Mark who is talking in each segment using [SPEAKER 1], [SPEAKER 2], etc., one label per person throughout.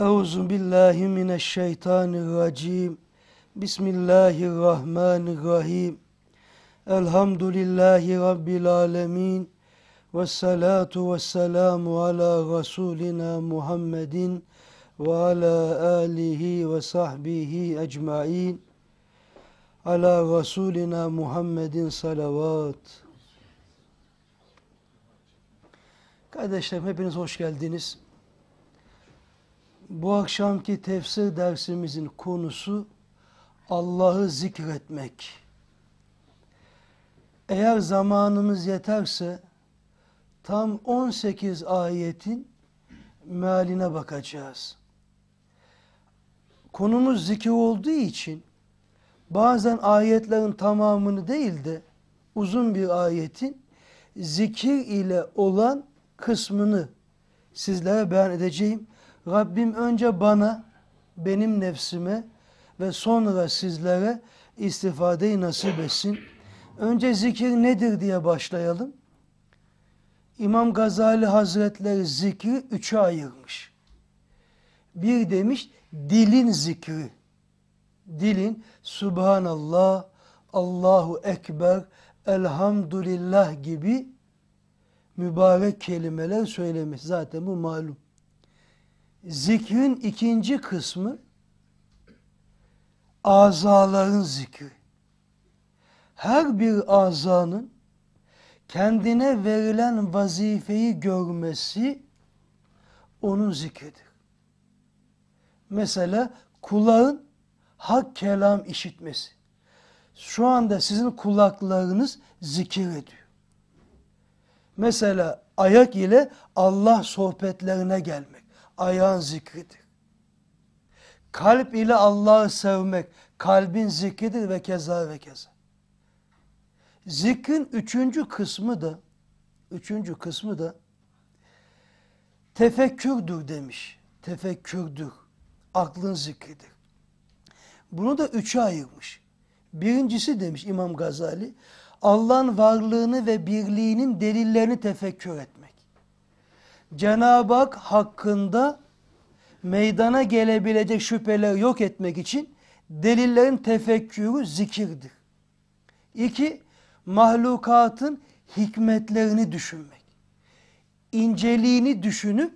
[SPEAKER 1] Euzu billahi mineşşeytanirracim. Bismillahirrahmanirrahim. Elhamdülillahi rabbil alamin. Ve salatu ve selamu ala rasulina Muhammedin ve ala alihi ve sahbihi ecmaîn. Ala rasulina Muhammedin salavat. Kardeşlerim hepiniz hoş geldiniz. Bu akşamki tefsir dersimizin konusu Allah'ı zikretmek. Eğer zamanımız yeterse tam 18 ayetin mealine bakacağız. Konumuz zikir olduğu için bazen ayetlerin tamamını değil de uzun bir ayetin zikir ile olan kısmını sizlere beyan edeceğim. Rabbim önce bana, benim nefsime ve sonra sizlere istifadeyi nasip etsin. Önce zikir nedir diye başlayalım. İmam Gazali Hazretleri zikri üçe ayırmış. Bir demiş dilin zikri. Dilin Subhanallah, Allahu Ekber, Elhamdülillah gibi mübarek kelimeler söylemiş. Zaten bu malum. Zikrin ikinci kısmı azaların zikri. Her bir azanın kendine verilen vazifeyi görmesi onun zikridir. Mesela kulağın hak kelam işitmesi. Şu anda sizin kulaklarınız zikir ediyor. Mesela ayak ile Allah sohbetlerine gelmek ayağın zikridir. Kalp ile Allah'ı sevmek kalbin zikridir ve keza ve keza. Zikrin üçüncü kısmı da üçüncü kısmı da tefekkürdür demiş. Tefekkürdür. Aklın zikridir. Bunu da üçe ayırmış. Birincisi demiş İmam Gazali, Allah'ın varlığını ve birliğinin delillerini tefekkür etmek. Cenab-ı Hak hakkında meydana gelebilecek şüpheleri yok etmek için delillerin tefekkürü zikirdir. İki, mahlukatın hikmetlerini düşünmek. İnceliğini düşünüp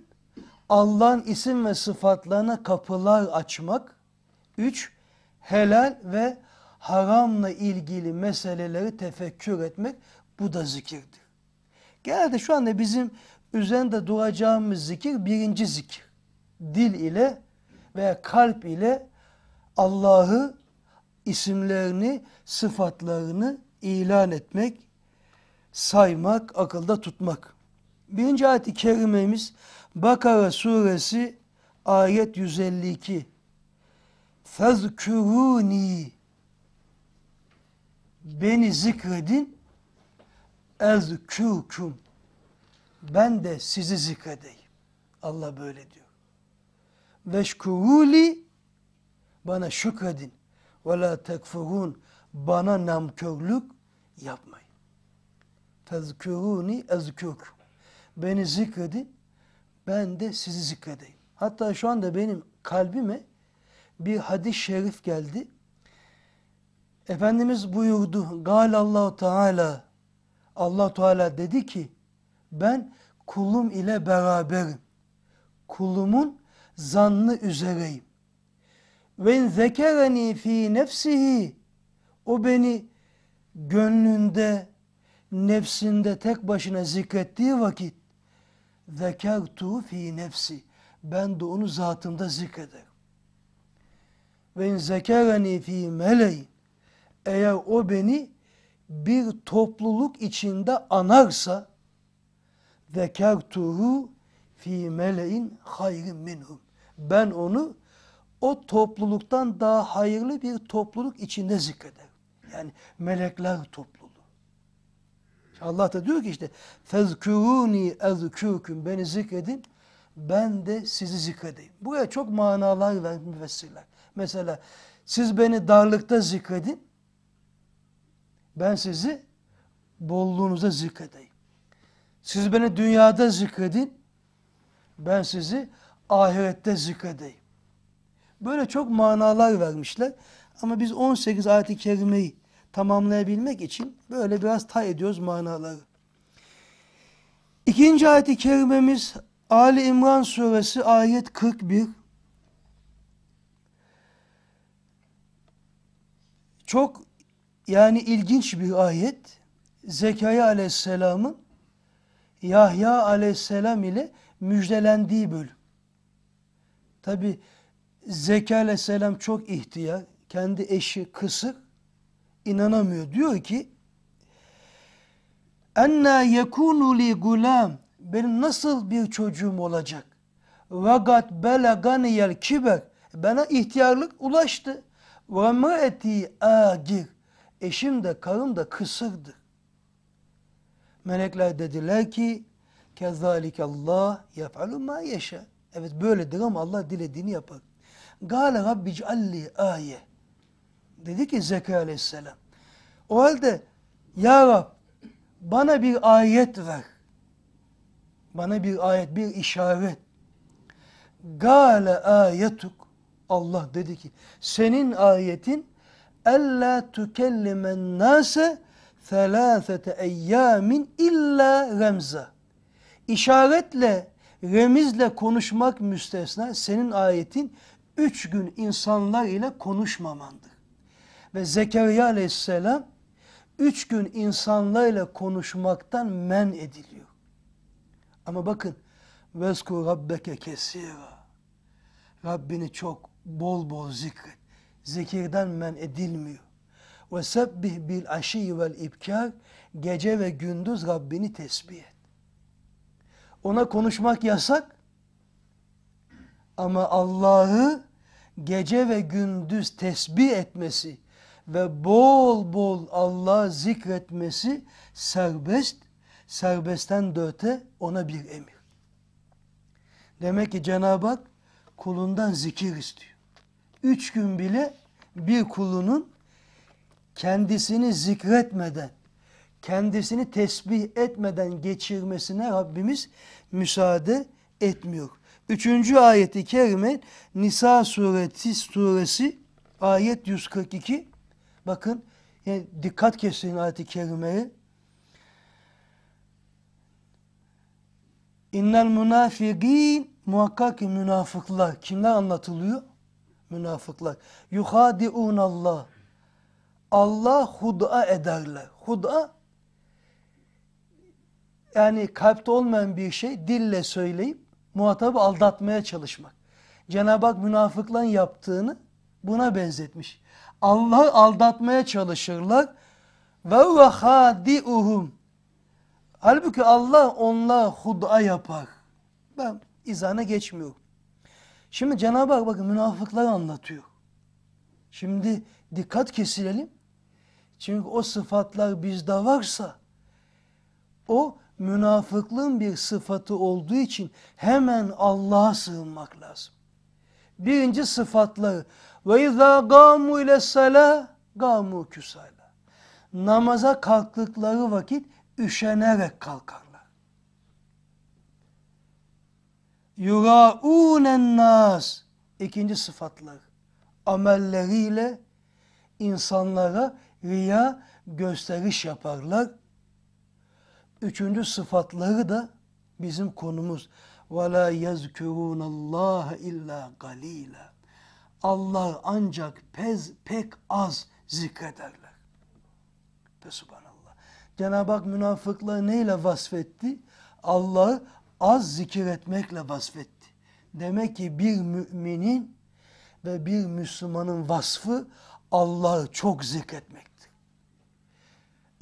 [SPEAKER 1] Allah'ın isim ve sıfatlarına kapılar açmak. Üç, helal ve haramla ilgili meseleleri tefekkür etmek. Bu da zikirdir. Genelde şu anda bizim üzerinde duracağımız zikir birinci zikir. Dil ile veya kalp ile Allah'ı, isimlerini, sıfatlarını ilan etmek, saymak, akılda tutmak. Birinci ayet-i kerimemiz Bakara suresi ayet 152. Fezkuruni beni zikredin ezkûküm ben de sizi zikredeyim. Allah böyle diyor. Veşkuruli bana şükredin. Ve la tekfurun bana namkörlük yapmayın. Tezküruni ezkür. Beni zikredin. Ben de sizi zikredeyim. Hatta şu anda benim kalbime bir hadis-i şerif geldi. Efendimiz buyurdu. Galallahu Teala Allah Teala dedi ki ben kulum ile beraberim. Kulumun zannı üzereyim. Ve zekereni fi nefsihi o beni gönlünde, nefsinde tek başına zikrettiği vakit zekertu fi nefsi ben de onu zatımda zikrederim. Ve zekereni fi meleyin eğer o beni bir topluluk içinde anarsa zekertuhu fi mele'in hayrin minhum. Ben onu o topluluktan daha hayırlı bir topluluk içinde zikreder. Yani melekler topluluğu. Allah da diyor ki işte fezkuruni ezkürküm beni zikredin ben de sizi zikredeyim. Buraya çok manalar ver müfessirler. Mesela siz beni darlıkta zikredin ben sizi bolluğunuza zikredeyim. Siz beni dünyada zikredin. Ben sizi ahirette zikredeyim. Böyle çok manalar vermişler. Ama biz 18 ayet-i kerimeyi tamamlayabilmek için böyle biraz tay ediyoruz manaları. İkinci ayet-i kerimemiz Ali İmran suresi ayet 41. Çok yani ilginç bir ayet. Zekai aleyhisselamın Yahya aleyhisselam ile müjdelendiği bölüm. Tabi Zeki aleyhisselam çok ihtiyar, kendi eşi kısık, inanamıyor. Diyor ki, Enna yekunu li gulam, benim nasıl bir çocuğum olacak? Vagat belaganiyel kibek bana ihtiyarlık ulaştı. Ve eti agir, eşim de karım da kısırdır. Melekler dediler ki kezalik Allah yafalu ma yeşe. Evet böyledir ama Allah dilediğini yapar. Gale rabbicalli ayet, Dedi ki Zekeriya aleyhisselam. O halde ya Rab bana bir ayet ver. Bana bir ayet, bir işaret. Gale ayetuk. Allah dedi ki senin ayetin elle tükellimen nase ثَلَاثَةَ اَيَّامٍ illa remza. İşaretle, remizle konuşmak müstesna senin ayetin üç gün insanlar ile konuşmamandır. Ve Zekeriya aleyhisselam üç gün insanlarla konuşmaktan men ediliyor. Ama bakın vesku rabbeke kesira. Rabbini çok bol bol zikret. zekirden men edilmiyor. Ve sebbih bil aşi vel ibkar. Gece ve gündüz Rabbini tesbih et. Ona konuşmak yasak. Ama Allah'ı gece ve gündüz tesbih etmesi ve bol bol Allah zikretmesi serbest, serbestten de öte ona bir emir. Demek ki Cenab-ı Hak kulundan zikir istiyor. Üç gün bile bir kulunun kendisini zikretmeden, kendisini tesbih etmeden geçirmesine Rabbimiz müsaade etmiyor. Üçüncü ayeti kerime Nisa sureti suresi ayet 142. Bakın yani dikkat kesin ayeti kerimeye. İnnel münafikin muhakkak münafıklar. Kimler anlatılıyor? Münafıklar. Yuhadi'unallah. Allah hud'a ederler. Hud'a yani kalpte olmayan bir şey dille söyleyip muhatabı aldatmaya çalışmak. Cenab-ı Hak münafıkların yaptığını buna benzetmiş. Allah'ı aldatmaya çalışırlar. Ve ve hadiuhum. Halbuki Allah onla hud'a yapar. Ben izana geçmiyorum. Şimdi Cenab-ı Hak bakın münafıkları anlatıyor. Şimdi dikkat kesilelim. Çünkü o sıfatlar bizde varsa o münafıklığın bir sıfatı olduğu için hemen Allah'a sığınmak lazım. Birinci sıfatları ve izâ gâmu ile selâ gâmu küsâlâ. Namaza kalktıkları vakit üşenerek kalkarlar. Yurâûnen nas. İkinci sıfatları amelleriyle insanlara riya gösteriş yaparlar. Üçüncü sıfatları da bizim konumuz. وَلَا يَذْكُرُونَ اللّٰهَ illa قَلِيلًا Allah ancak pez, pek az zikrederler. Ve subhanallah. Cenab-ı Hak münafıkları neyle vasfetti? Allah'ı az zikir etmekle vasfetti. Demek ki bir müminin ve bir Müslümanın vasfı Allah'ı çok zikretmektir.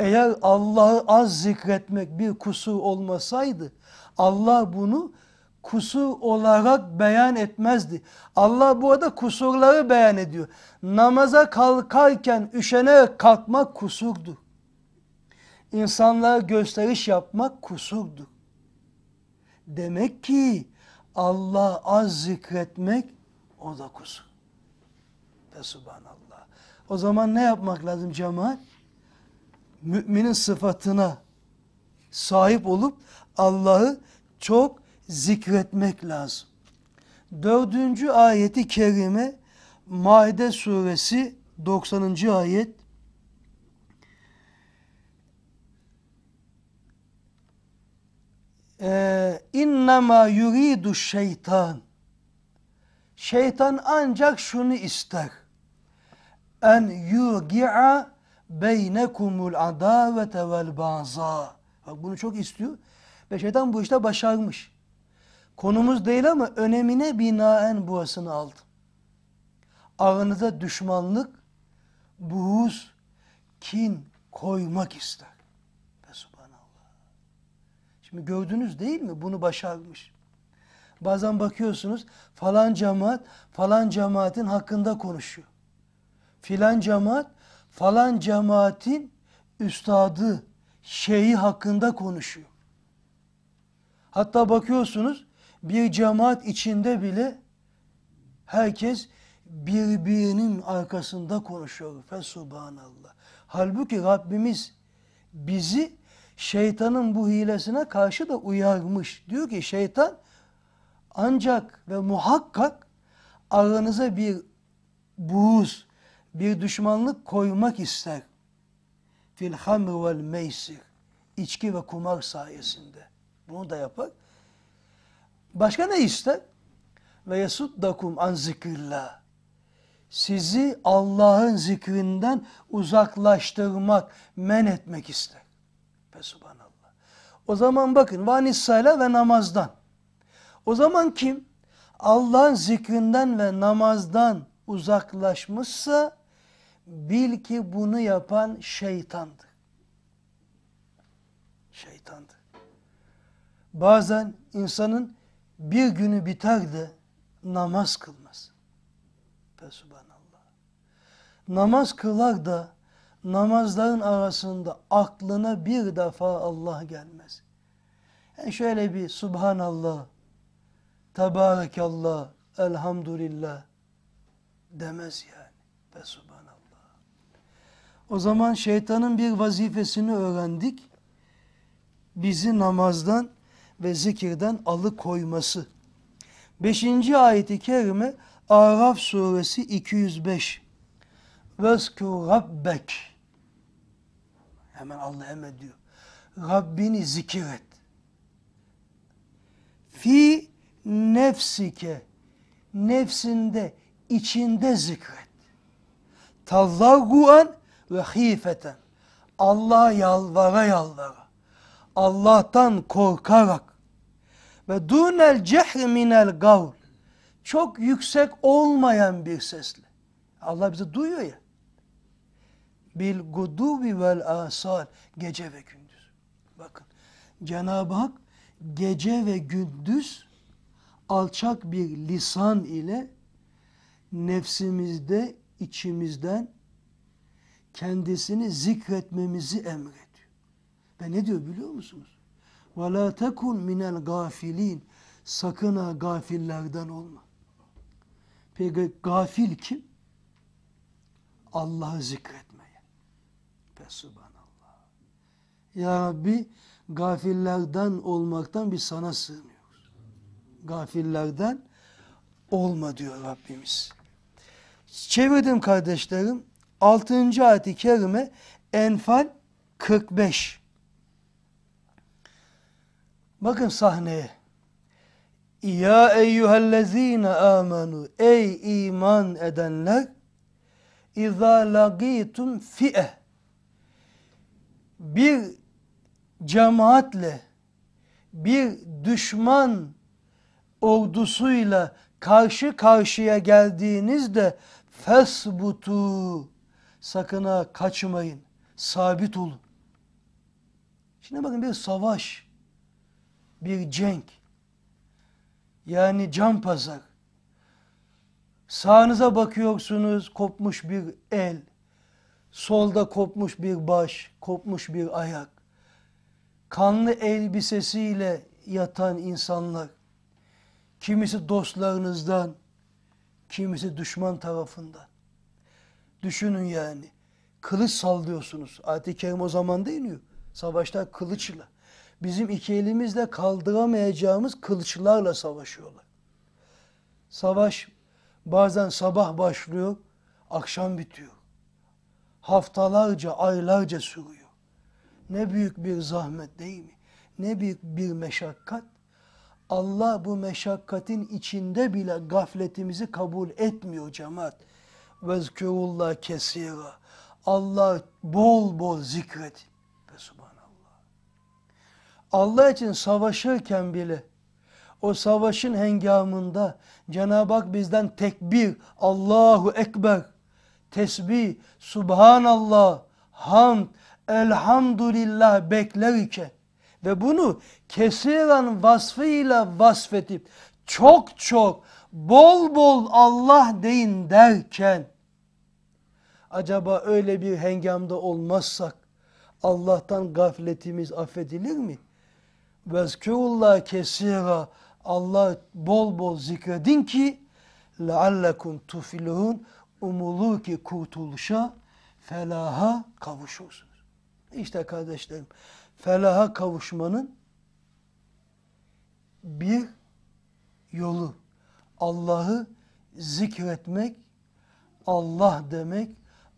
[SPEAKER 1] Eğer Allah'ı az zikretmek bir kusur olmasaydı Allah bunu kusur olarak beyan etmezdi. Allah burada kusurları beyan ediyor. Namaza kalkarken üşene kalkmak kusurdu. İnsanlara gösteriş yapmak kusurdu. Demek ki Allah az zikretmek o da kusur. Ve subhanallah. O zaman ne yapmak lazım cemaat? müminin sıfatına sahip olup Allah'ı çok zikretmek lazım. Dördüncü ayeti kerime Maide suresi 90. ayet. Ee, İnnemâ yuridu şeytan. Şeytan ancak şunu ister. En yugi'a beynekumul adavete vel baza. Bak bunu çok istiyor. Ve şeytan bu işte başarmış. Konumuz değil ama önemine binaen buasını aldı. Aranıza düşmanlık, buğuz, kin koymak ister. Ve subhanallah. Şimdi gördünüz değil mi? Bunu başarmış. Bazen bakıyorsunuz falan cemaat, falan cemaatin hakkında konuşuyor. Filan cemaat, falan cemaatin üstadı, şeyi hakkında konuşuyor. Hatta bakıyorsunuz bir cemaat içinde bile herkes birbirinin arkasında konuşuyor. Fesubhanallah. Halbuki Rabbimiz bizi şeytanın bu hilesine karşı da uyarmış. Diyor ki şeytan ancak ve muhakkak aranıza bir buz bir düşmanlık koymak ister. Fil hamr vel meysir. İçki ve kumar sayesinde. Bunu da yapar. Başka ne ister? Ve yasuddakum an zikrillah. Sizi Allah'ın zikrinden uzaklaştırmak, men etmek ister. Ve subhanallah. O zaman bakın vanissayla ve namazdan. O zaman kim Allah'ın zikrinden ve namazdan uzaklaşmışsa Bil ki bunu yapan şeytandı. Şeytandı. Bazen insanın bir günü biter de namaz kılmaz. Fesubhanallah. Namaz kılar da namazların arasında aklına bir defa Allah gelmez. Yani e şöyle bir Subhanallah, Tebarekallah, Elhamdülillah demez yani. Fesubhanallah. O zaman şeytanın bir vazifesini öğrendik. Bizi namazdan ve zikirden alıkoyması. Beşinci ayeti kerime Araf suresi 205. Vezkû rabbek. Hemen Allah emrediyor. Rabbini zikir et. Fi nefsike. Nefsinde, içinde zikret. Tazarruan ve hifeten. Allah yalvara yalvara. Allah'tan korkarak ve dunel cehri minel gavl. Çok yüksek olmayan bir sesle. Allah bizi duyuyor ya. Bil gudubi vel asal. Gece ve gündüz. Bakın Cenab-ı Hak gece ve gündüz alçak bir lisan ile nefsimizde içimizden kendisini zikretmemizi emrediyor. Ve ne diyor biliyor musunuz? وَلَا تَكُنْ مِنَ الْغَافِل۪ينَ Sakın ha gafillerden olma. Peki gafil kim? Allah'ı zikretmeye. Fesubhanallah. Ya Rabbi gafillerden olmaktan bir sana sığınıyoruz. Gafillerden olma diyor Rabbimiz. Çevirdim kardeşlerim. 6. ayet-i kerime Enfal 45. Bakın sahneye. Ya eyyühellezine amanu ey iman edenler İza lagitum fi'e bir cemaatle bir düşman ordusuyla karşı karşıya geldiğinizde fesbutu Sakın ha kaçmayın. Sabit olun. Şimdi bakın bir savaş, bir cenk, yani can pazar. Sağınıza bakıyorsunuz kopmuş bir el, solda kopmuş bir baş, kopmuş bir ayak. Kanlı elbisesiyle yatan insanlar. Kimisi dostlarınızdan, kimisi düşman tarafından. Düşünün yani. Kılıç sallıyorsunuz. Ayet-i Kerim o zaman da iniyor. Savaşta kılıçla. Bizim iki elimizle kaldıramayacağımız kılıçlarla savaşıyorlar. Savaş bazen sabah başlıyor, akşam bitiyor. Haftalarca, aylarca sürüyor. Ne büyük bir zahmet değil mi? Ne büyük bir meşakkat. Allah bu meşakkatin içinde bile gafletimizi kabul etmiyor cemaat vezkurullah kesira. Allah bol bol zikret Ve subhanallah. Allah için savaşırken bile o savaşın hengamında Cenab-ı Hak bizden tekbir, Allahu Ekber, tesbih, subhanallah, hamd, elhamdülillah beklerken ve bunu kesiran vasfıyla vasfetip çok çok bol bol Allah deyin derken acaba öyle bir hengamda olmazsak Allah'tan gafletimiz affedilir mi? Vezkurullah kesira Allah bol bol zikredin ki leallekum tufilun umulur ki kurtuluşa felaha kavuşursunuz. İşte kardeşlerim felaha kavuşmanın bir yolu Allah'ı zikretmek, Allah demek,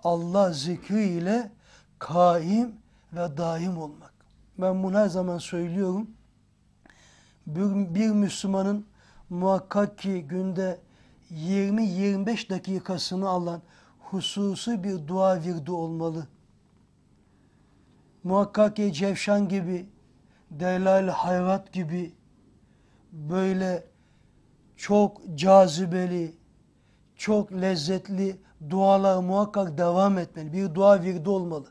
[SPEAKER 1] Allah zikri ile kaim ve daim olmak. Ben bunu her zaman söylüyorum. Bir, bir Müslümanın muhakkak ki günde 20-25 dakikasını alan hususi bir dua virdi olmalı. Muhakkak ki Cevşan gibi, Delal Hayrat gibi böyle çok cazibeli, çok lezzetli dualar muhakkak devam etmeli. Bir dua virdi olmalı.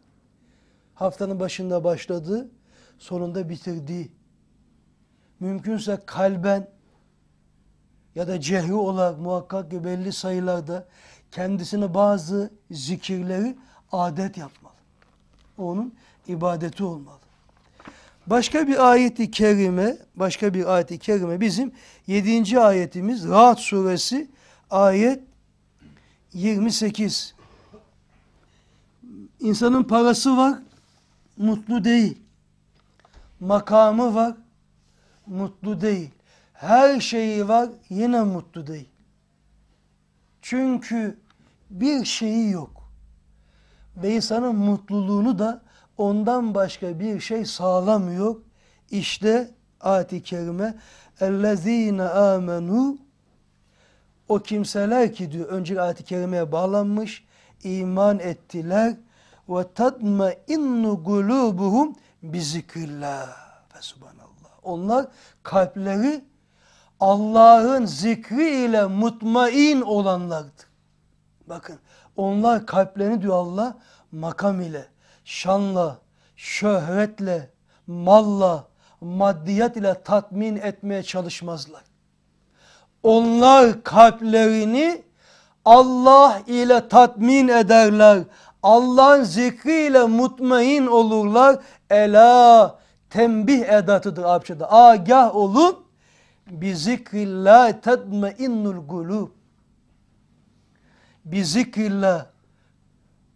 [SPEAKER 1] Haftanın başında başladı, sonunda bitirdi. Mümkünse kalben ya da cehri olarak muhakkak ki belli sayılarda kendisine bazı zikirleri adet yapmalı. Onun ibadeti olmalı. Başka bir ayeti kerime, başka bir ayeti kerime bizim yedinci ayetimiz Rahat suresi ayet 28 İnsanın parası var, mutlu değil. Makamı var, mutlu değil. Her şeyi var, yine mutlu değil. Çünkü bir şeyi yok. Ve insanın mutluluğunu da ondan başka bir şey sağlamıyor. İşte ayet-i kerime اَلَّذ۪ينَ آمَنُوا o kimseler ki diyor önceki ayet-i kerimeye bağlanmış iman ettiler ve tatma innu gulubuhum bizikrillah. Fe subhanallah. Onlar kalpleri Allah'ın zikri ile mutmain olanlardı. Bakın onlar kalplerini diyor Allah makam ile, şanla, şöhretle, malla, maddiyat ile tatmin etmeye çalışmazlar. Onlar kalplerini Allah ile tatmin ederler. Allah'ın zikriyle mutmain olurlar. Ela tembih edatıdır Arapçada. Agah olun. Bi zikrillah tedmeinnul gulub. Bi zikrillah.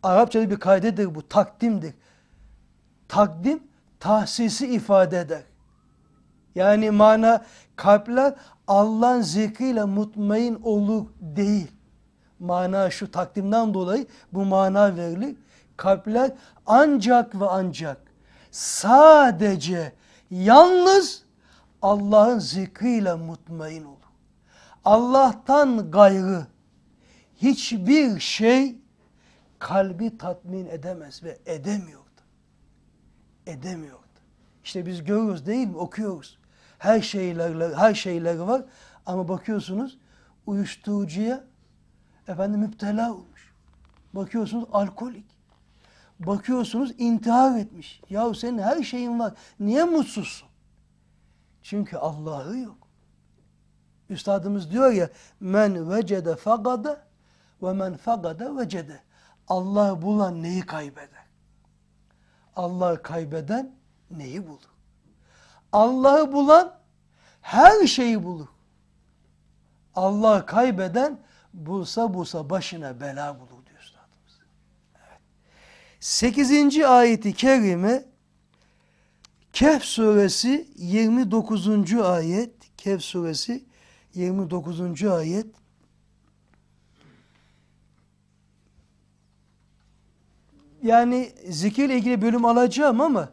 [SPEAKER 1] Arapçada bir kaydedir bu. Takdimdir. Takdim tahsisi ifade eder. Yani mana kalpler Allah'ın zikriyle mutmain olur değil. Mana şu takdimden dolayı bu mana verilir. Kalpler ancak ve ancak sadece yalnız Allah'ın zikriyle mutmain olur. Allah'tan gayrı hiçbir şey kalbi tatmin edemez ve edemiyordu. Edemiyordu. İşte biz görüyoruz değil mi? Okuyoruz her şeylerle her şeyleri var ama bakıyorsunuz uyuşturucuya efendim müptela olmuş. Bakıyorsunuz alkolik. Bakıyorsunuz intihar etmiş. Yahu senin her şeyin var. Niye mutsuzsun? Çünkü Allah'ı yok. Üstadımız diyor ya men vecede fagada ve men fagada vecede. Allah bulan neyi kaybeder? Allah kaybeden neyi bulur? Allah'ı bulan her şeyi bulur. Allah'ı kaybeden bulsa bulsa başına bela bulur diyor üstadımız. Evet. ayeti kerime Kehf suresi 29. ayet. Kehf suresi 29. ayet. Yani zikirle ilgili bölüm alacağım ama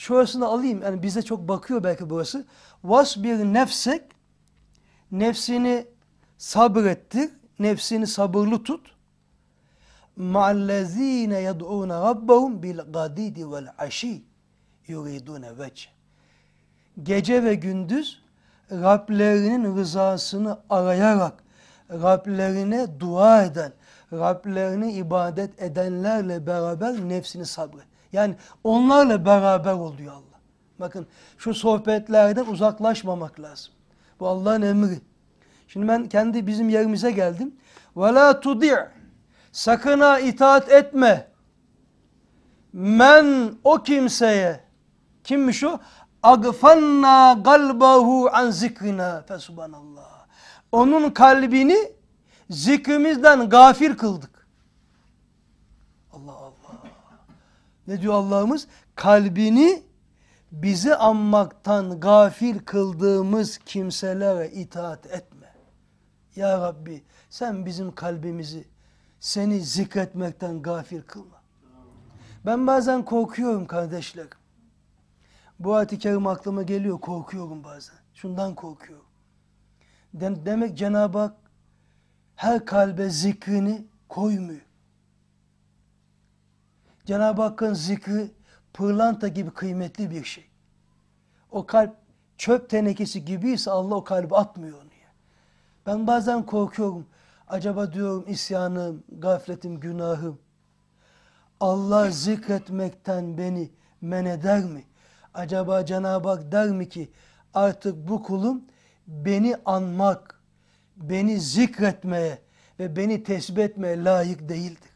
[SPEAKER 1] şurasını alayım. Yani bize çok bakıyor belki burası. Vas bir nefsek nefsini sabrettir. Nefsini sabırlı tut. Ma'allezine yed'ûne rabbahum bil gadidi vel aşi yuridune vece. Gece ve gündüz Rablerinin rızasını arayarak Rablerine dua eden, Rablerine ibadet edenlerle beraber nefsini sabret. Yani onlarla beraber oluyor Allah. Bakın şu sohbetlerden uzaklaşmamak lazım. Bu Allah'ın emri. Şimdi ben kendi bizim yerimize geldim. Ve la tudi' sakın ha itaat etme. Men o kimseye kimmiş o? Agfanna galbahu an zikrina fesubhanallah. Onun kalbini zikrimizden gafir kıldık. Allah ne diyor Allah'ımız? Kalbini bizi anmaktan gafil kıldığımız kimselere itaat etme. Ya Rabbi sen bizim kalbimizi seni zikretmekten gafil kılma. Ben bazen korkuyorum kardeşler. Bu ayet-i kerim aklıma geliyor korkuyorum bazen. Şundan korkuyorum. Dem demek Cenab-ı Hak her kalbe zikrini koymuyor. Cenab-ı Hakk'ın zikri pırlanta gibi kıymetli bir şey. O kalp çöp tenekesi gibiyse Allah o kalbi atmıyor onu. Ya. Ben bazen korkuyorum. Acaba diyorum isyanım, gafletim, günahım. Allah zikretmekten beni men eder mi? Acaba Cenab-ı Hak der mi ki artık bu kulum beni anmak, beni zikretmeye ve beni tesbih etmeye layık değildir.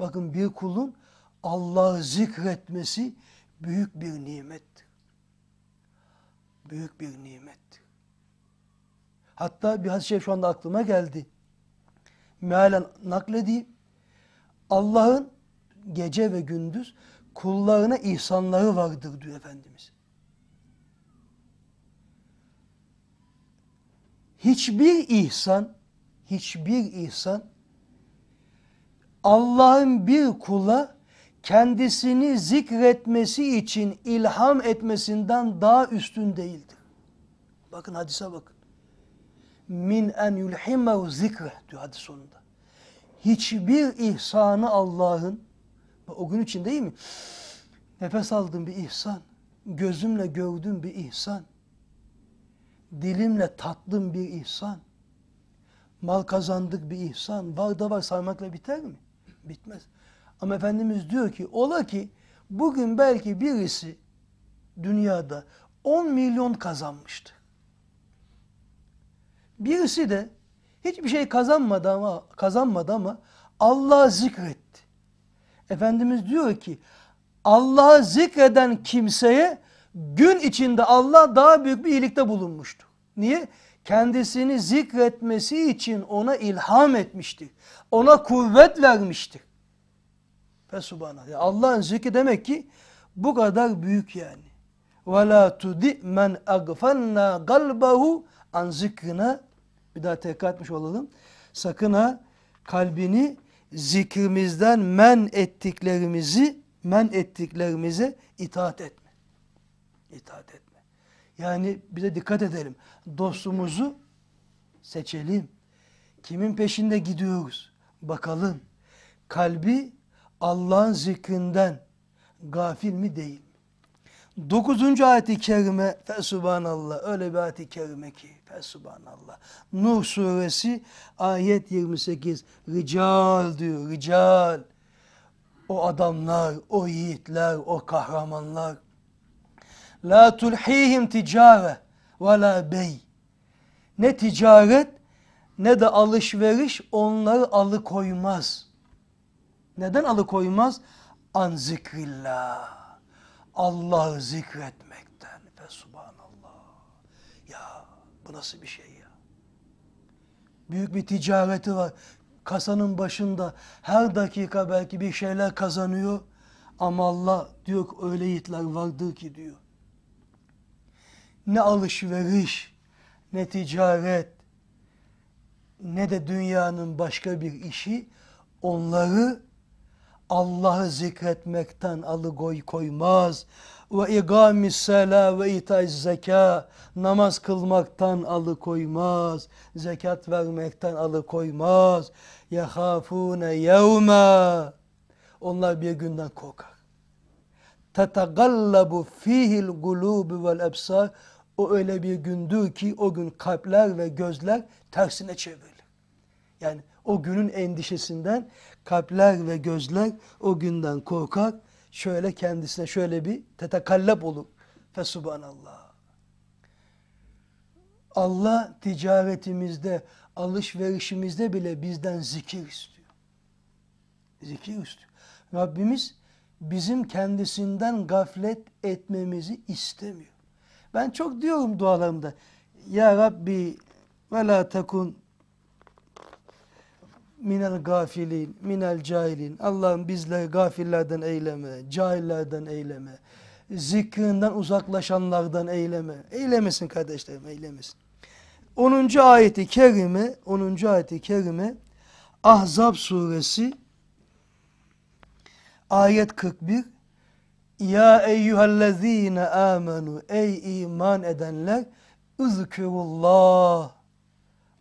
[SPEAKER 1] Bakın bir kulun Allah'ı zikretmesi büyük bir nimettir. Büyük bir nimettir. Hatta bir hadis-i şerif şu anda aklıma geldi. Mealen nakledeyim. Allah'ın gece ve gündüz kullarına ihsanları vardır diyor Efendimiz. Hiçbir ihsan, hiçbir ihsan Allah'ın bir kula kendisini zikretmesi için ilham etmesinden daha üstün değildir. Bakın hadise bakın. Min en yulhimehu zikre diyor hadis sonunda. Hiçbir ihsanı Allah'ın, o gün için değil mi? Nefes aldım bir ihsan, gözümle gördüm bir ihsan, dilimle tattım bir ihsan, mal kazandık bir ihsan, var da var saymakla biter mi? Bitmez. Ama Efendimiz diyor ki ola ki bugün belki birisi dünyada 10 milyon kazanmıştı. Birisi de hiçbir şey kazanmadı ama, kazanmadı ama Allah'ı zikretti. Efendimiz diyor ki Allah'ı zikreden kimseye gün içinde Allah daha büyük bir iyilikte bulunmuştu. Niye? kendisini zikretmesi için ona ilham etmişti. Ona kuvvet vermişti. Ve Yani Allah'ın zikri demek ki bu kadar büyük yani. وَلَا تُدِئْ مَنْ اَغْفَلْنَا قَلْبَهُ An zikrine bir daha tekrar etmiş olalım. Sakın ha kalbini zikrimizden men ettiklerimizi men ettiklerimize itaat etme. İtaat etme. Yani bize dikkat edelim. Dostumuzu seçelim. Kimin peşinde gidiyoruz? Bakalım. Kalbi Allah'ın zikrinden gafil mi değil mi? Dokuzuncu ayet-i kerime Fesubhanallah. Öyle bir ayet-i kerime ki Fesubhanallah. Nur suresi ayet 28. Rical diyor. Rical. O adamlar, o yiğitler, o kahramanlar. La tulhihim ticare ve la bey. Ne ticaret ne de alışveriş onları alıkoymaz. Neden alıkoymaz? An zikrillah. Allah'ı zikretmekten ve subhanallah. Ya bu nasıl bir şey ya? Büyük bir ticareti var. Kasanın başında her dakika belki bir şeyler kazanıyor. Ama Allah diyor ki öyle yiğitler vardır ki diyor ne alışveriş, ne ticaret, ne de dünyanın başka bir işi onları Allah'ı zikretmekten alıgoy koymaz. Ve igamis sela ve itaiz zeka namaz kılmaktan alıkoymaz. Zekat vermekten alıkoymaz. Yehafune yevme onlar bir günden korkar tetagallabu fihil gulubi vel ebsar o öyle bir gündü ki o gün kalpler ve gözler tersine çevrilir. Yani o günün endişesinden kalpler ve gözler o günden korkar. Şöyle kendisine şöyle bir tetekallep olur. Fesubhanallah. Allah ticaretimizde, alışverişimizde bile bizden zikir istiyor. Zikir istiyor. Rabbimiz bizim kendisinden gaflet etmemizi istemiyor. Ben çok diyorum dualarımda. Ya Rabbi ve la tekun minel gafilin, minel cahilin. Allah'ım bizleri gafillerden eyleme, cahillerden eyleme, zikrinden uzaklaşanlardan eyleme. Eylemesin kardeşlerim, eylemesin. 10. ayeti kerime, 10. ayeti kerime Ahzab suresi Ayet 41 Ya eyyühellezine amenu ey iman edenler üzkürullah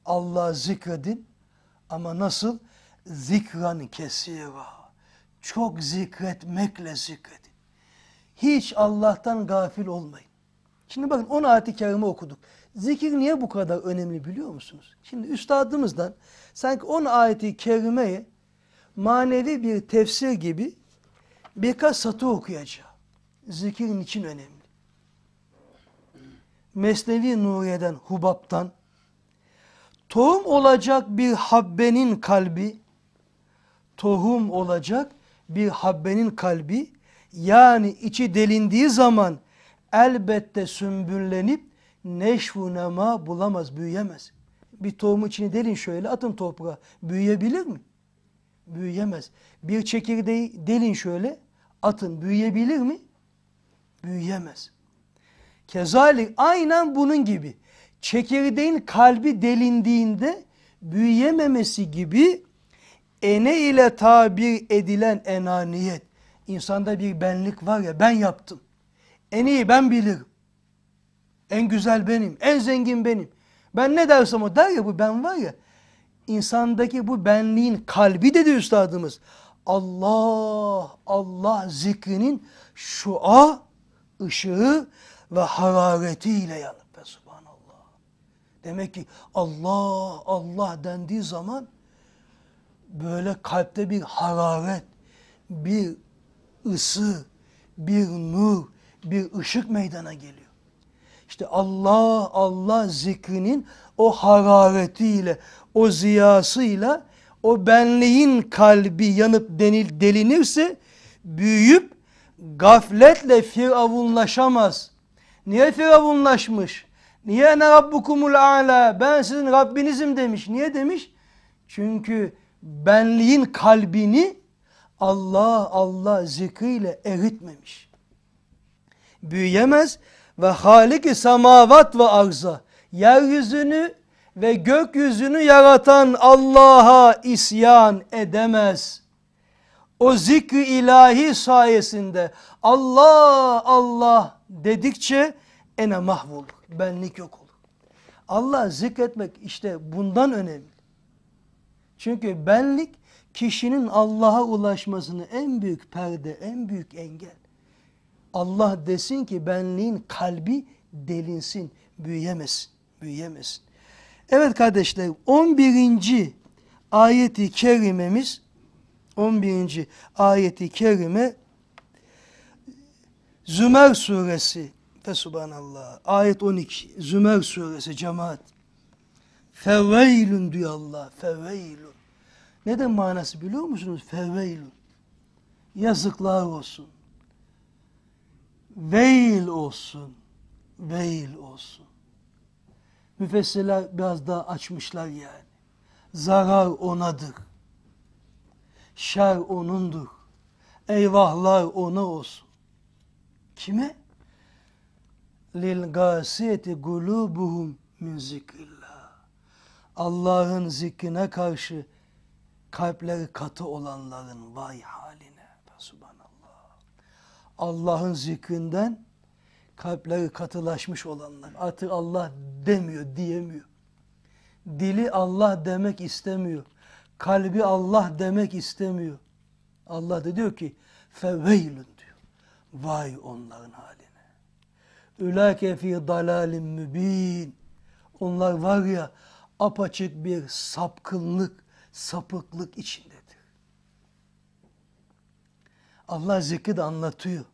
[SPEAKER 1] Allah zikredin ama nasıl? Zikran kesira. Çok zikretmekle zikredin. Hiç Allah'tan gafil olmayın. Şimdi bakın 10 ayet-i kerime okuduk. Zikir niye bu kadar önemli biliyor musunuz? Şimdi üstadımızdan sanki 10 ayeti kerimeyi manevi bir tefsir gibi birkaç satı okuyacağım. Zikirin için önemli. Mesnevi Nuriye'den, Hubab'tan, tohum olacak bir habbenin kalbi, tohum olacak bir habbenin kalbi, yani içi delindiği zaman elbette sümbüllenip neşvu nema bulamaz, büyüyemez. Bir tohumu içini delin şöyle, atın toprağa. Büyüyebilir mi? Büyüyemez. Bir çekirdeği delin şöyle, atın büyüyebilir mi? Büyüyemez. Kezalik aynen bunun gibi çekirdeğin kalbi delindiğinde büyüyememesi gibi ene ile tabir edilen enaniyet. insanda bir benlik var ya ben yaptım. En iyi ben bilirim. En güzel benim, en zengin benim. Ben ne dersem o der ya bu ben var ya. İnsandaki bu benliğin kalbi dedi üstadımız. Allah, Allah zikrinin şua, ışığı ve hararetiyle yanıp be subhanallah. Demek ki Allah, Allah dendiği zaman böyle kalpte bir hararet, bir ısı, bir nur, bir ışık meydana geliyor. İşte Allah, Allah zikrinin o hararetiyle, o ziyasıyla o benliğin kalbi yanıp denil, delinirse büyüyüp gafletle firavunlaşamaz. Niye firavunlaşmış? Niye ene rabbukumul a'la ben sizin Rabbinizim demiş. Niye demiş? Çünkü benliğin kalbini Allah Allah zikriyle eritmemiş. Büyüyemez ve Halik-i semavat ve arza yeryüzünü ve gökyüzünü yaratan Allah'a isyan edemez. O zikri ilahi sayesinde Allah Allah dedikçe ene mahvolur, benlik yok olur. Allah zikretmek işte bundan önemli. Çünkü benlik kişinin Allah'a ulaşmasını en büyük perde, en büyük engel. Allah desin ki benliğin kalbi delinsin, büyüyemesin, büyüyemesin. Evet kardeşlerim 11. ayeti kerimemiz 11. ayeti kerime Zümer suresi ve subhanallah ayet 12 Zümer suresi cemaat Feveylün diyor Allah feveylün Neden manası biliyor musunuz? Feveylün Yazıklar olsun Veil olsun Veil olsun müfessirler biraz daha açmışlar yani. Zarar onadır. Şer onundur. Eyvahlar ona olsun. Kime? Lil gasiyeti gulubuhum min zikrillah. Allah'ın zikrine karşı kalpleri katı olanların vay haline. Subhanallah. Allah'ın zikrinden kalpleri katılaşmış olanlar artık Allah demiyor, diyemiyor. Dili Allah demek istemiyor. Kalbi Allah demek istemiyor. Allah da diyor ki feveylün diyor. Vay onların haline. Ülâke fî dalalim mübîn. Onlar var ya apaçık bir sapkınlık, sapıklık içindedir. Allah zikri de anlatıyor.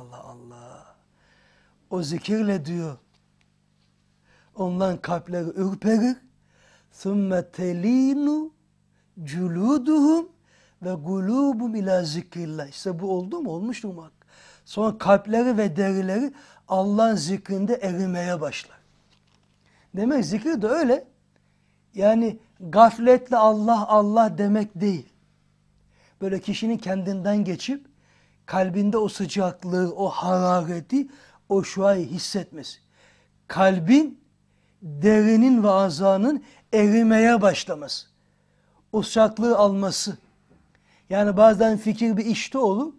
[SPEAKER 1] Allah Allah. O zikirle diyor. Ondan kalpleri ürperir. ثُمَّ تَل۪ينُ culuduhum ve gulubum ila zikrillah. İşte bu oldu mu? Olmuştu mu? Sonra kalpleri ve derileri Allah'ın zikrinde erimeye başlar. Demek zikir de öyle. Yani gafletle Allah Allah demek değil. Böyle kişinin kendinden geçip kalbinde o sıcaklığı, o harareti, o şuayı hissetmesi. Kalbin, derinin ve azanın erimeye başlaması. O sıcaklığı alması. Yani bazen fikir bir işte olur.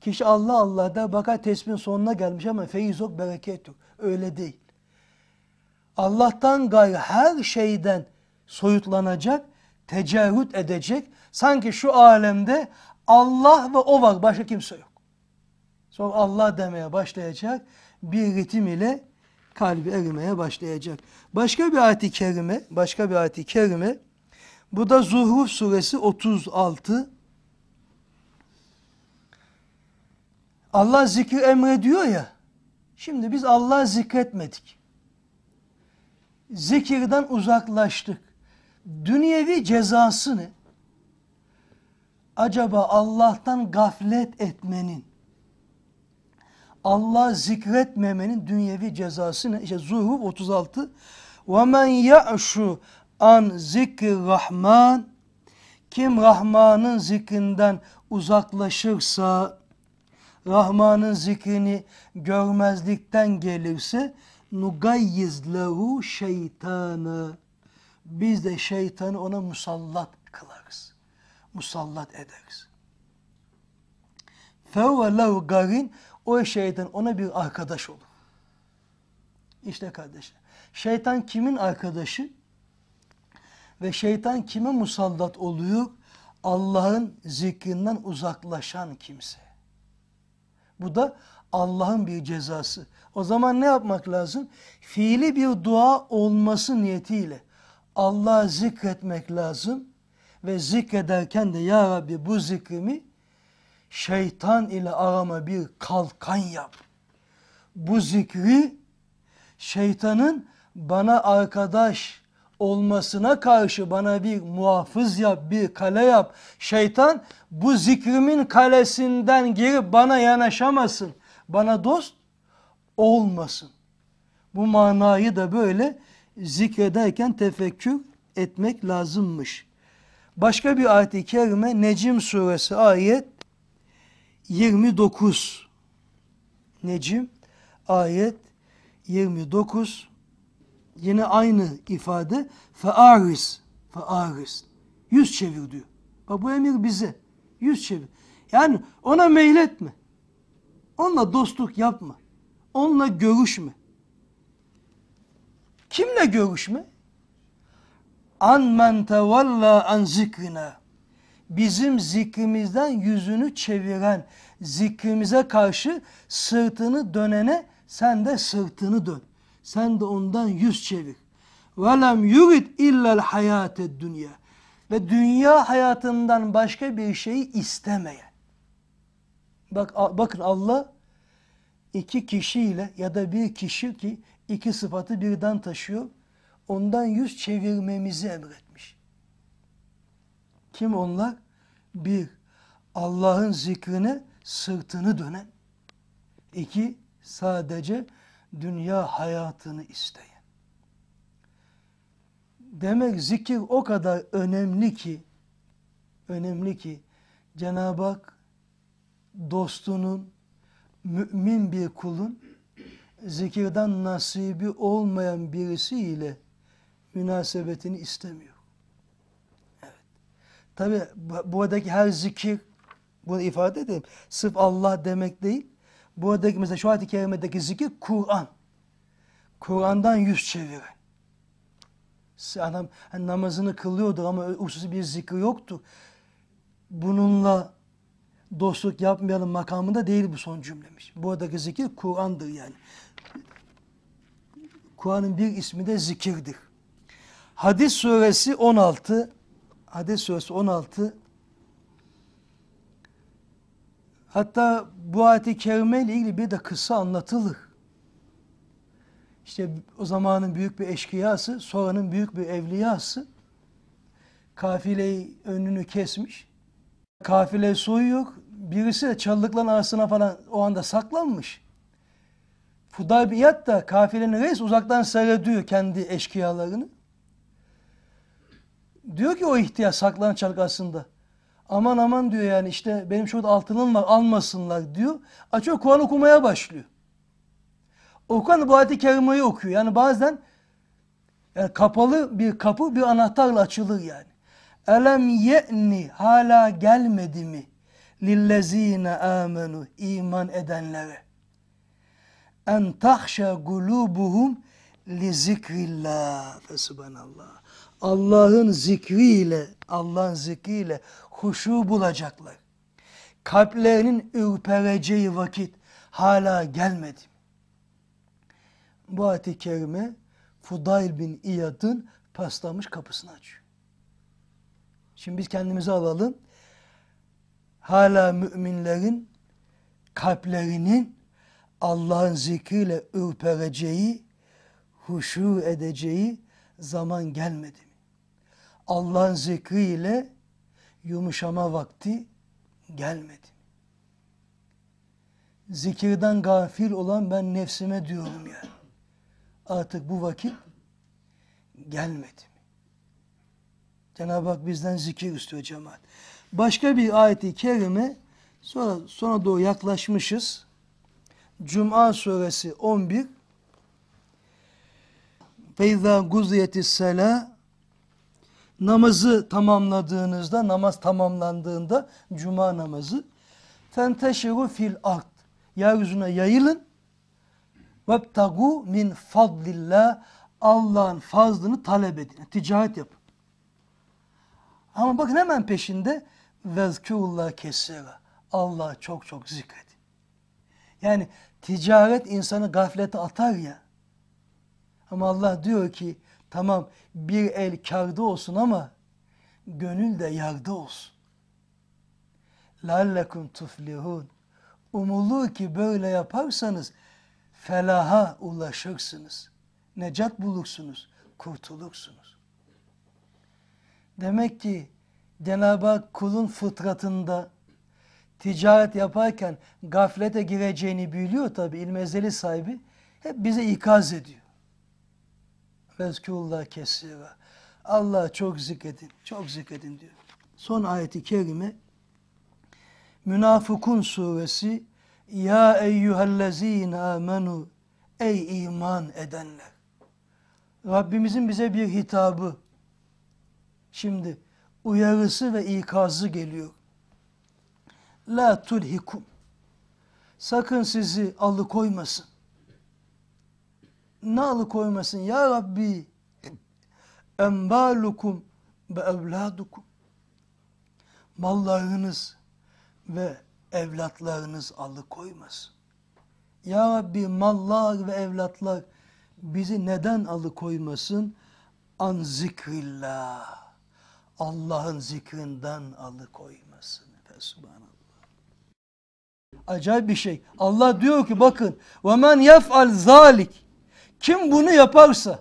[SPEAKER 1] Kişi Allah Allah der bakar tesbihin sonuna gelmiş ama feyiz yok, bereket yok. Öyle değil. Allah'tan gayrı her şeyden soyutlanacak, tecerrüt edecek. Sanki şu alemde Allah ve o var başka kimse yok. Sonra Allah demeye başlayacak. Bir ritim ile kalbi erimeye başlayacak. Başka bir ayet-i kerime, başka bir ayet-i kerime. Bu da Zuhruf suresi 36. Allah zikir emrediyor ya. Şimdi biz Allah zikretmedik. Zikirden uzaklaştık. Dünyevi cezası ne? Acaba Allah'tan gaflet etmenin Allah zikretmemenin dünyevi cezası ne? İşte Zuhur 36. وَمَنْ يَعْشُ an zikri rahman kim Rahman'ın zikrinden uzaklaşırsa Rahman'ın zikrini görmezlikten gelirse nugayyiz lehu şeytanı biz de şeytanı ona musallat kılarız. Musallat ederiz. Fevve lehu garin o şeytan ona bir arkadaş olur. İşte kardeşler. Şeytan kimin arkadaşı? Ve şeytan kime musallat oluyor? Allah'ın zikrinden uzaklaşan kimse. Bu da Allah'ın bir cezası. O zaman ne yapmak lazım? Fiili bir dua olması niyetiyle Allah'ı zikretmek lazım ve zikrederken de ya Rabbi bu zikrimi şeytan ile arama bir kalkan yap. Bu zikri şeytanın bana arkadaş olmasına karşı bana bir muhafız yap, bir kale yap. Şeytan bu zikrimin kalesinden girip bana yanaşamasın. Bana dost olmasın. Bu manayı da böyle zikrederken tefekkür etmek lazımmış. Başka bir ayet-i kerime Necim suresi ayet 29 Necim ayet 29 yine aynı ifade faaris faaris yüz çevir diyor. Bak bu emir bize yüz çevir. Yani ona meyletme. Onunla dostluk yapma. Onunla görüşme. Kimle görüşme? An men tevalla an zikrina bizim zikrimizden yüzünü çeviren, zikrimize karşı sırtını dönene sen de sırtını dön. Sen de ondan yüz çevir. وَلَمْ يُرِدْ اِلَّا الْحَيَاتَ dünya Ve dünya hayatından başka bir şeyi istemeye. Bak, bakın Allah iki kişiyle ya da bir kişi ki iki sıfatı birden taşıyor. Ondan yüz çevirmemizi emretmiş. Kim onlar? Bir, Allah'ın zikrine sırtını dönen. İki, sadece dünya hayatını isteyen. Demek zikir o kadar önemli ki, önemli ki Cenab-ı Hak dostunun, mümin bir kulun zikirden nasibi olmayan birisiyle münasebetini istemiyor. Tabi buradaki her zikir bunu ifade edeyim. Sırf Allah demek değil. Buradaki mesela şu ayet-i kerimedeki zikir Kur'an. Kur'an'dan yüz çeviren. Adam hani namazını kılıyordu ama usulü bir zikri yoktu. Bununla dostluk yapmayalım makamında değil bu son cümlemiş. Buradaki zikir Kur'an'dır yani. Kur'an'ın bir ismi de zikirdir. Hadis suresi 16 Hadis Suresi 16 Hatta bu ayet-i kerime ile ilgili bir de kısa anlatılır. İşte o zamanın büyük bir eşkıyası, sonranın büyük bir evliyası kafileyi önünü kesmiş. Kafile soyu yok. Birisi de çalılıkların arasına falan o anda saklanmış. Fudaybiyat da kafilenin reis uzaktan seyrediyor kendi eşkıyalarını diyor ki o ihtiyaç saklanan saklanacak aslında. Aman aman diyor yani işte benim şurada altının var almasınlar diyor. Açıyor Kur'an okumaya başlıyor. Okan bu ayet-i kerimeyi okuyor. Yani bazen yani kapalı bir kapı bir anahtarla açılır yani. Elem ye'ni hala gelmedi mi? Lillezine amenu iman edenlere. En tahşa gulubuhum li zikrillah. Allah. Allah'ın zikriyle, Allah'ın zikriyle huşu bulacaklar. Kalplerinin ürpereceği vakit hala gelmedi. Bu ayet-i kerime Fudayl bin İyad'ın paslanmış kapısını açıyor. Şimdi biz kendimizi alalım. Hala müminlerin kalplerinin Allah'ın zikriyle ürpereceği, huşu edeceği zaman gelmedi. Allah'ın zikriyle yumuşama vakti gelmedi. Zikirden gafil olan ben nefsime diyorum ya. Artık bu vakit gelmedi mi? Cenab-ı Hak bizden zikir istiyor cemaat. Başka bir ayeti kerime sonra, sonra doğru yaklaşmışız. Cuma suresi 11 Feyza guziyeti sela namazı tamamladığınızda, namaz tamamlandığında cuma namazı fenteşiru fil ard. Yeryüzüne yayılın. ve Vebtagu min fadlillah. Allah'ın fazlını talep edin. Ticaret yapın. Ama bakın hemen peşinde vezkurullah kesira. Allah çok çok zikredin. Yani ticaret insanı gaflete atar ya. Ama Allah diyor ki Tamam bir el karda olsun ama gönül de yarda olsun. لَالَّكُمْ tuflihun. Umulur ki böyle yaparsanız felaha ulaşırsınız. Necat bulursunuz, kurtulursunuz. Demek ki Cenab-ı Hak kulun fıtratında ticaret yaparken gaflete gireceğini biliyor tabi ilmezeli sahibi. Hep bize ikaz ediyor. Fezkullah kesira. Allah çok zikredin, çok zikredin diyor. Son ayeti kerime Münafıkun suresi Ya eyyühellezine amenu Ey iman edenler. Rabbimizin bize bir hitabı. Şimdi uyarısı ve ikazı geliyor. La tulhikum. Sakın sizi alıkoymasın ne alıkoymasın ya Rabbi enbalukum ve evladukum mallarınız ve evlatlarınız alıkoymasın. Ya Rabbi mallar ve evlatlar bizi neden alıkoymasın? An zikrillah. Allah'ın zikrinden alıkoymasın. Fesubhanallah. Acayip bir şey. Allah diyor ki bakın. وَمَنْ يَفْعَلْ zalik kim bunu yaparsa,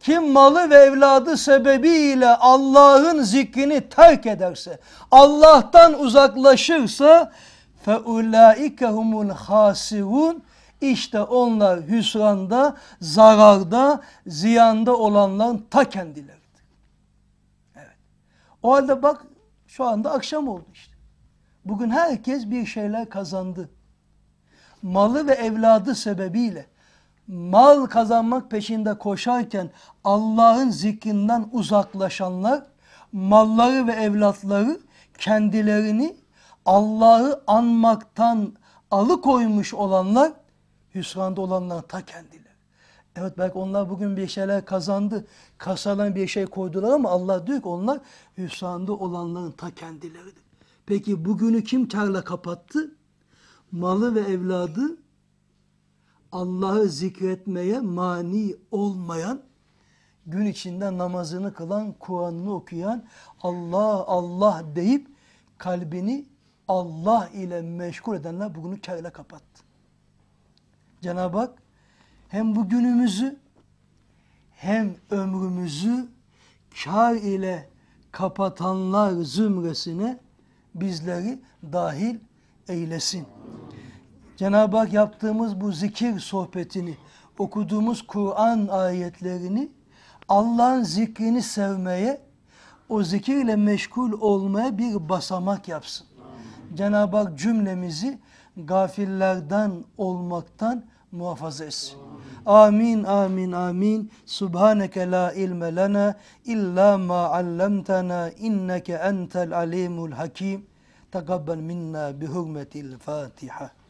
[SPEAKER 1] kim malı ve evladı sebebiyle Allah'ın zikrini terk ederse, Allah'tan uzaklaşırsa فَاُولَٰئِكَ هُمُ الْخَاسِرُونَ İşte onlar hüsranda, zararda, ziyanda olanların ta kendileridir. Evet. O halde bak şu anda akşam oldu işte. Bugün herkes bir şeyler kazandı. Malı ve evladı sebebiyle mal kazanmak peşinde koşarken Allah'ın zikrinden uzaklaşanlar malları ve evlatları kendilerini Allah'ı anmaktan alıkoymuş olanlar hüsranda olanlar ta kendileri. Evet belki onlar bugün bir şeyler kazandı. Kasalarına bir şey koydular ama Allah diyor ki onlar hüsranda olanların ta kendileridir. Peki bugünü kim karla kapattı? Malı ve evladı Allah'ı zikretmeye mani olmayan, gün içinde namazını kılan, Kur'an'ını okuyan, Allah Allah deyip kalbini Allah ile meşgul edenler bugünü karla kapattı. Cenab-ı Hak hem bu günümüzü hem ömrümüzü kar ile kapatanlar zümresine bizleri dahil eylesin. Cenab-ı Hak yaptığımız bu zikir sohbetini, okuduğumuz Kur'an ayetlerini Allah'ın zikrini sevmeye, o zikirle meşgul olmaya bir basamak yapsın. Cenab-ı Hak cümlemizi gafillerden olmaktan muhafaza etsin. Amin, amin, amin. Subhaneke la ilme lana illa ma allamtana inneke entel alimul hakim. Takabbel minna bi hürmetil Fatiha.